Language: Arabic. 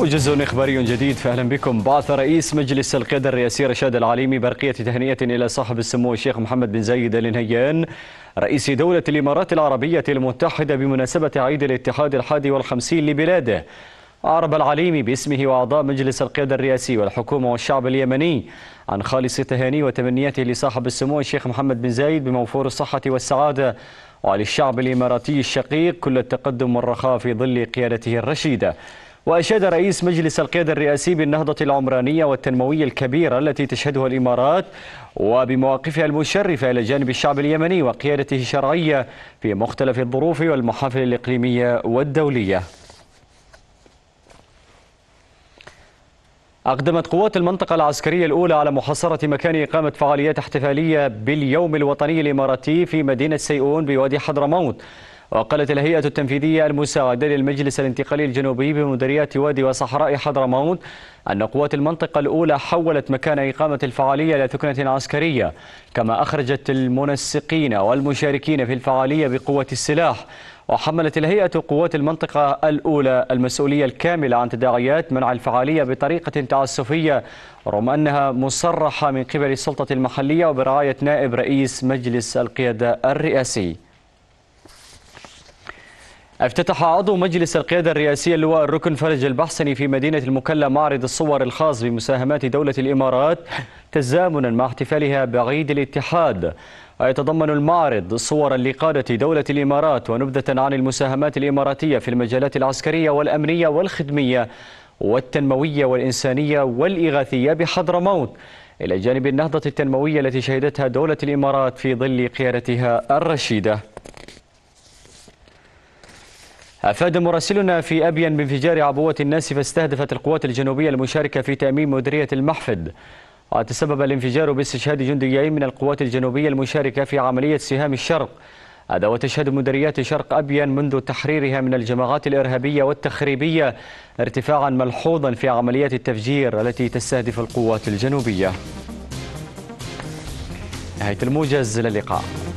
وجزء إخباري جديد فأهلا بكم بعث رئيس مجلس القيادة الرئاسي رشاد العليمي برقية تهنئة إلى صاحب السمو الشيخ محمد بن زايد آل نهيان رئيس دولة الإمارات العربية المتحدة بمناسبة عيد الاتحاد الحادي والخمسين لبلاده أعرب العليمي باسمه وأعضاء مجلس القيادة الرئاسي والحكومة والشعب اليمني عن خالص تهاني وتمنياته لصاحب السمو الشيخ محمد بن زايد بموفور الصحة والسعادة وللشعب الإماراتي الشقيق كل التقدم والرخاء في ظل قيادته الرشيدة وأشاد رئيس مجلس القيادة الرئاسي بالنهضة العمرانية والتنموية الكبيرة التي تشهدها الإمارات وبمواقفها المشرفة إلى جانب الشعب اليمني وقيادته الشرعية في مختلف الظروف والمحافل الإقليمية والدولية أقدمت قوات المنطقة العسكرية الأولى على محاصرة مكان إقامة فعاليات احتفالية باليوم الوطني الإماراتي في مدينة سيئون بوادي حضرموت وقالت الهيئة التنفيذية المساعدة للمجلس الانتقالي الجنوبي بمديريات وادي وصحراء حضرموت أن قوات المنطقة الأولى حولت مكان إقامة الفعالية إلى ثكنة عسكرية كما أخرجت المنسقين والمشاركين في الفعالية بقوة السلاح وحملت الهيئة قوات المنطقة الأولى المسؤولية الكاملة عن تداعيات منع الفعالية بطريقة تعسفية رغم أنها مصرحة من قبل السلطة المحلية وبرعاية نائب رئيس مجلس القيادة الرئاسي افتتح عضو مجلس القيادة الرئاسية اللواء الركن فرج البحسني في مدينة المكلا معرض الصور الخاص بمساهمات دولة الإمارات تزامنا مع احتفالها بعيد الاتحاد ويتضمن المعرض صورا لقادة دولة الإمارات ونبذة عن المساهمات الإماراتية في المجالات العسكرية والأمنية والخدمية والتنموية والإنسانية والإغاثية بحضرموت إلى جانب النهضة التنموية التي شهدتها دولة الإمارات في ظل قيادتها الرشيدة أفاد مراسلنا في أبين بانفجار عبوة ناسفة استهدفت القوات الجنوبية المشاركة في تأمين مديرية المحفد وتسبب الانفجار باستشهاد جنديين من القوات الجنوبية المشاركة في عملية سهام الشرق هذا وتشهد مديريات شرق أبين منذ تحريرها من الجماعات الإرهابية والتخريبية ارتفاعا ملحوظا في عمليات التفجير التي تستهدف القوات الجنوبية نهاية الموجز للقاء